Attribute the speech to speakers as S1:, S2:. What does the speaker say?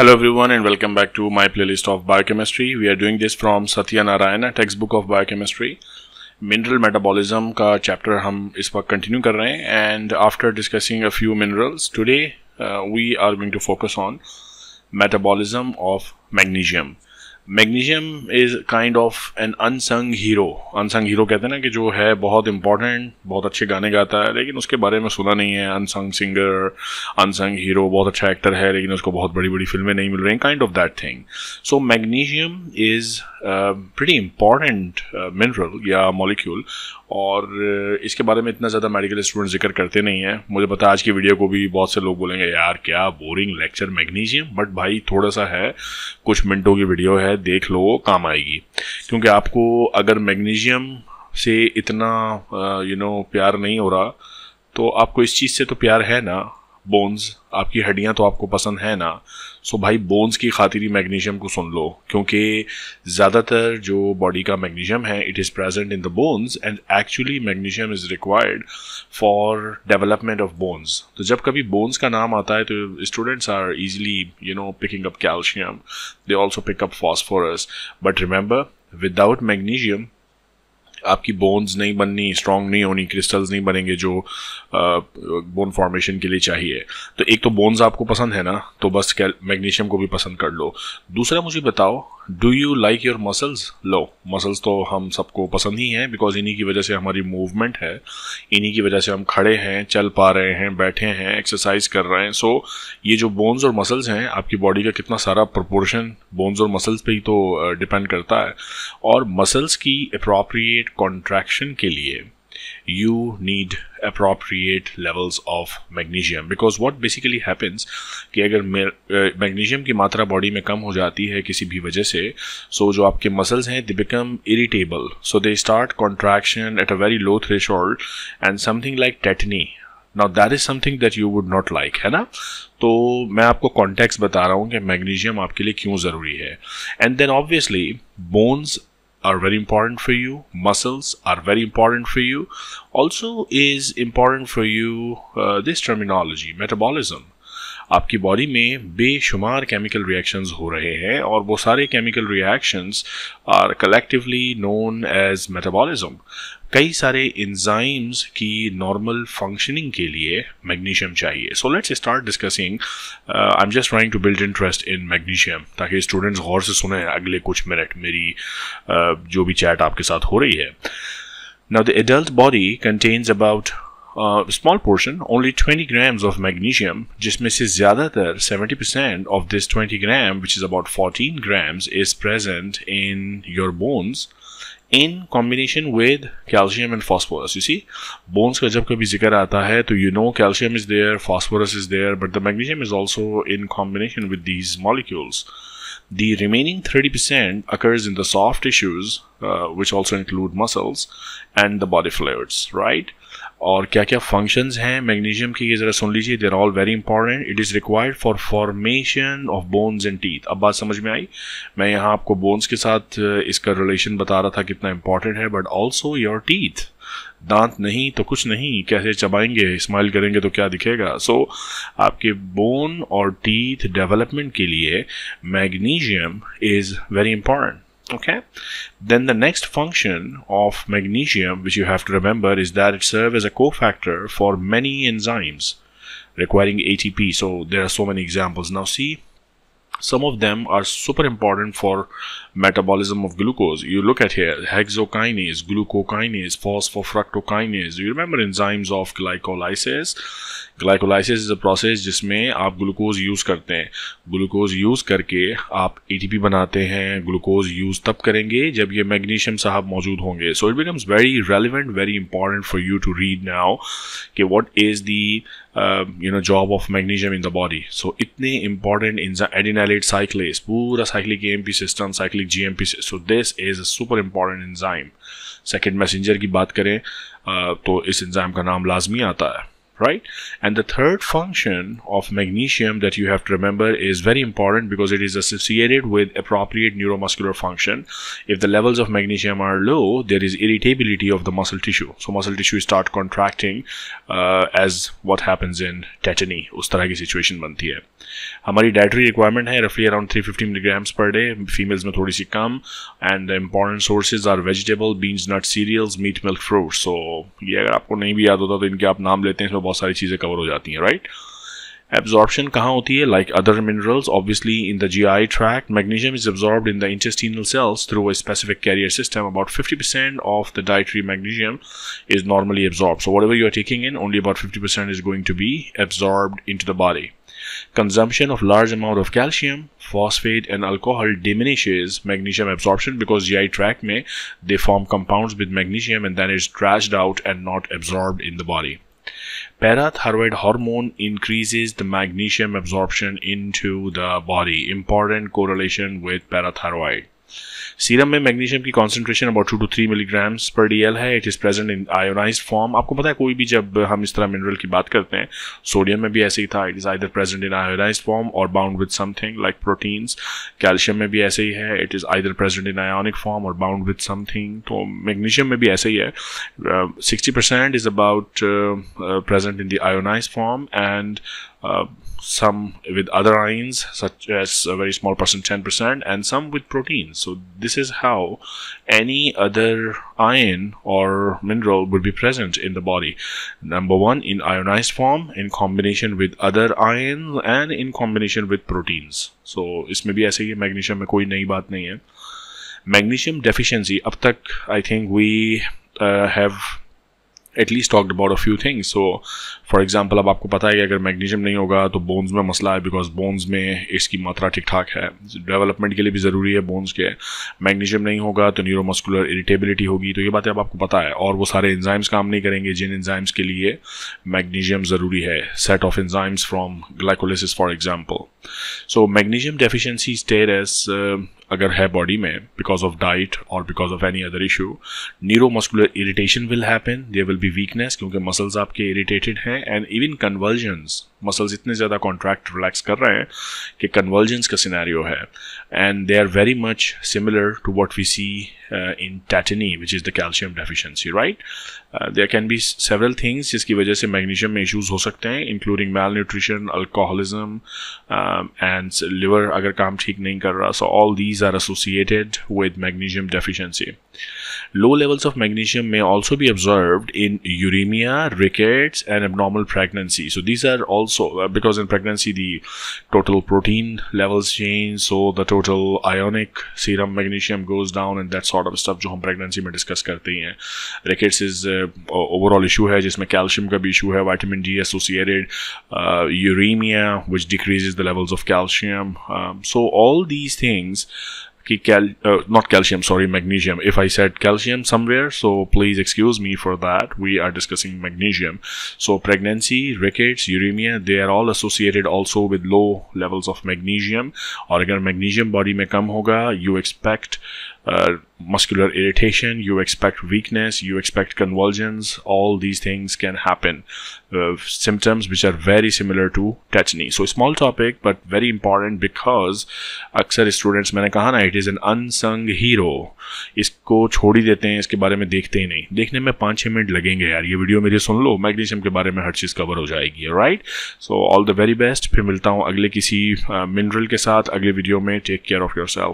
S1: Hello everyone and welcome back to my playlist of biochemistry. We are doing this from Satya Narayana textbook of biochemistry. Mineral metabolism का chapter हम इस पर continue कर रहे हैं and after discussing a few minerals today uh, we are going to focus on metabolism of magnesium. Magnesium is kind of an unsung hero unsung hero कहते हैं ना कि जो है बहुत इंपॉर्टेंट बहुत अच्छे गाने गाता है लेकिन उसके बारे में सुना नहीं है अनसंग सिंगर अनसंग हीरो बहुत अच्छा एक्टर है लेकिन उसको बहुत बड़ी बड़ी फिल्में नहीं मिल रही kind of that thing so magnesium is pretty important mineral या मॉलिक्यूल और इसके बारे में इतना ज़्यादा मेडिकल स्टूडेंट जिक्र करते नहीं हैं मुझे पता आज की वीडियो को भी बहुत से लोग बोलेंगे यार क्या बोरिंग लेक्चर मैग्नीशियम बट भाई थोड़ा सा है कुछ मिनटों की वीडियो है देख लो काम आएगी क्योंकि आपको अगर मैग्नीशियम से इतना यू नो प्यार नहीं हो रहा तो आपको इस चीज़ से तो प्यार है ना बोन्स आपकी हड्डियाँ तो आपको पसंद है ना सो भाई बोन्स की खातिर ही मैग्नीशियम को सुन लो क्योंकि ज़्यादातर जो बॉडी का मैग्नीशियम है it is present in the bones and actually magnesium is required for development of bones तो जब कभी बोन्स का नाम आता है तो students are easily you know picking up calcium they also pick up phosphorus but remember without magnesium आपकी bones नहीं बननी स्ट्रांग नहीं होनी क्रिस्टल्स नहीं बनेंगे जो बोन फॉर्मेशन के लिए चाहिए तो एक तो बोन्स आपको पसंद है ना तो बस मैग्नीशियम को भी पसंद कर लो दूसरा मुझे बताओ do you like your muscles low muscles तो हम सबको पसंद ही हैं बिकॉज इन्हीं की वजह से हमारी मूवमेंट है इन्हीं की वजह से हम खड़े हैं चल पा रहे हैं बैठे हैं एक्सरसाइज कर रहे हैं सो so, ये जो बोन्स और मसल्स हैं आपकी बॉडी का कितना सारा प्रपोर्शन बोन्स और मसल्स पे ही तो डिपेंड करता है और मसल्स की अप्रोप्रिएट कॉन्ट्रैक्शन के लिए you need appropriate levels of magnesium because what basically happens कि अगर magnesium uh, की मात्रा बॉडी में कम हो जाती है किसी भी वजह से सो so जो आपके मसल्स हैं they become irritable so they start contraction at a very low thresh and something like tetany now that is something that you would not like है ना तो मैं आपको कॉन्टेक्स्ट बता रहा हूँ कि मैग्नीशियम आपके लिए क्यों ज़रूरी है and then obviously bones are very important for you muscles are very important for you also is important for you uh, this terminology metabolism आपकी बॉडी में बेशुमार केमिकल रिएक्शंस हो रहे हैं और वो सारे chemical reactions are collectively known as metabolism कई सारे इंजाइम्स की नॉर्मल फंक्शनिंग के लिए मैग्नीशियम चाहिए so let's start discussing I am just trying to build interest in magnesium ताकि स्टूडेंट्स गौर से सुने अगले कुछ मिनट मेरी uh, जो भी चैट आपके साथ हो रही है now the adult body contains about small portion only twenty grams of magnesium जिसमें से ज़्यादातर seventy percent of this twenty gram which is about fourteen grams is present in your bones in combination with calcium and phosphorus. You see, bones ka jab kabhi zikr aata hai, to you know calcium is there, phosphorus is there, but the magnesium is also in combination with these molecules. The remaining 30% occurs in the soft tissues, uh, which also include muscles and the body fluids, right? और क्या क्या functions हैं magnesium के ये ज़रा सुन लीजिए they're all very important it is required for formation of bones and teeth अब बात समझ में आई मैं यहाँ आपको बोन्स के साथ इसका रिलेशन बता रहा था कितना इंपॉर्टेंट है बट ऑल्सो योर टीथ दांत नहीं तो कुछ नहीं कैसे चबाएंगे स्माइल करेंगे तो क्या दिखेगा सो so, आपके बोन और टीथ डेवलपमेंट के लिए magnesium is very important okay then the next function of magnesium which you have to remember is that it serves as a cofactor for many enzymes requiring ATP so there are so many examples now see some of them are super important for metabolism of glucose you look at here hexokinase glucokinase phosphofructokinase you remember enzymes of glycolysis glycolysis is a process जिसमें आप glucose use करते हैं glucose use करके आप ATP बनाते हैं glucose use तब करेंगे जब ये मैग्नीशियम साहब मौजूद होंगे so it becomes very relevant very important for you to read now कि what is the you know job of magnesium in the body so इतने इंपॉर्टेंट इन एडिनाइलेट साइकिल पूरा cyclic M P system cyclic G M P so this is a super important enzyme second messenger की बात करें तो इस enzyme का नाम लाजमी आता है right? And the third function of magnesium that you have to remember is very important because it is associated with appropriate neuromuscular function. If the levels of magnesium are low, there is irritability of the muscle tissue. So muscle tissue start contracting uh, as what happens in tetany. उस तरह की situation बनती है. हमारी dietary requirement है roughly around 350 milligrams per day. Females में थोड़ी सी कम and the important sources are vegetable, beans, nuts, cereals, meat, milk, fruit. So ये अगर आपको नहीं भी याद होता तो इनके आप नाम लेते हैं बहुत सारी चीज़ें कवर हो जाती हैं राइट एब्जॉर्प्शन कहाँ होती है like other minerals obviously in the G I tract magnesium is absorb in the intestinal cells through a specific carrier system about fifty percent of the dietary magnesium is normally absorb so whatever you are taking in only about fifty percent is going to be absorb in to the body consumption of large amount of calcium phosphate and alcohol diminishes magnesium absorption because gi tract may they form compounds with magnesium and then it's trashed out and not absorbed in the body Parathyroid hormone increases the magnesium absorption into the body. Important correlation with parathyroid. Serum में magnesium की concentration about two to three milligrams per D है it is present in ionize form आपको पता है कोई भी जब हम इस तरह मिनरल की बात करते हैं सोडियम में भी ऐसे ही था it is either present in ionize form और bound with something like proteins calcium में भी ऐसे ही है it is either present in ionic form और बाउंड विद समथिंग तो मैग्नीशियम में भी ऐसे ही है sixty percent is about present in the ionize form and some with other ions such as a very small percent 10% and some with proteins so this is how any other ion or mineral would be present in the body number one in ionized form in combination with other ions and in combination with proteins so may be ऐसे ही magnesium में कोई नई magnesium deficiency Up तक I think we uh, have at least talked about a few things so for example अब आपको पता है कि अगर मैग्नीशियम नहीं होगा तो बोन्स में मसला है बिकॉज बोन्स में इसकी मात्रा ठीक ठाक है डेवलपमेंट के लिए भी ज़रूरी है बोन्स के मैग्नीशियम नहीं होगा तो न्यूरोमस्कुलर इरिटेबिलिटी होगी तो ये बातें अब आपको पता है और वो सारे इन्जाइम्स काम नहीं करेंगे जिन इन्जाइम्स के लिए मैग्नीशियम ज़रूरी है set of enzymes from glycolysis for example so magnesium deficiency stress as अगर है बॉडी में बिकॉज ऑफ डाइट और because of any other issue neuro muscular irritation will happen there will be weakness क्योंकि muscles आपके irritated हैं and even convergence muscles इतने ज़्यादा contract relax कर रहे हैं कि कन्वर्जेंस का सिनेरियो है and they are very much similar to what we see in tetany which is the calcium deficiency right there can be several things जिसकी वजह से मैग्नीशियम में इश्यूज हो सकते हैं including malnutrition alcoholism and liver अगर काम ठीक नहीं कर रहा so all these are associated with magnesium deficiency low levels of magnesium में ऑल्सो भी observe in uraemia rickets and abnormal pregnancy so these are also so uh, because in pregnancy the total protein levels change so the total ionic serum magnesium goes down and that sort of stuff Which we pregnancy में discuss करते ही rickets is uh, overall issue है जिसमें calcium का भी issue vitamin D associated uh, uremia which decreases the levels of calcium um, so all these things uh, not calcium sorry magnesium if i said calcium somewhere so please excuse me for that we are discussing magnesium so pregnancy rickets uremia they are all associated also with low levels of magnesium Or अगर magnesium body may come होगा you expect uh, muscular irritation, you expect weakness, you expect convulsions, all these things can happen. Uh, symptoms which are very similar to tetany. So small topic but very important because अक्सर students मैंने कहा ना it is an unsung hero इसको छोड़ ही देते हैं इसके बारे में देखते ही नहीं देखने में पाँच छः मिनट लगेंगे यार ये वीडियो मेरी सुन लो मैग्नीशियम के बारे में हर चीज़ कवर हो जाएगी right so all the very best फिर मिलता हूँ अगले किसी मिनरल uh, के साथ अगले वीडियो में take care of your self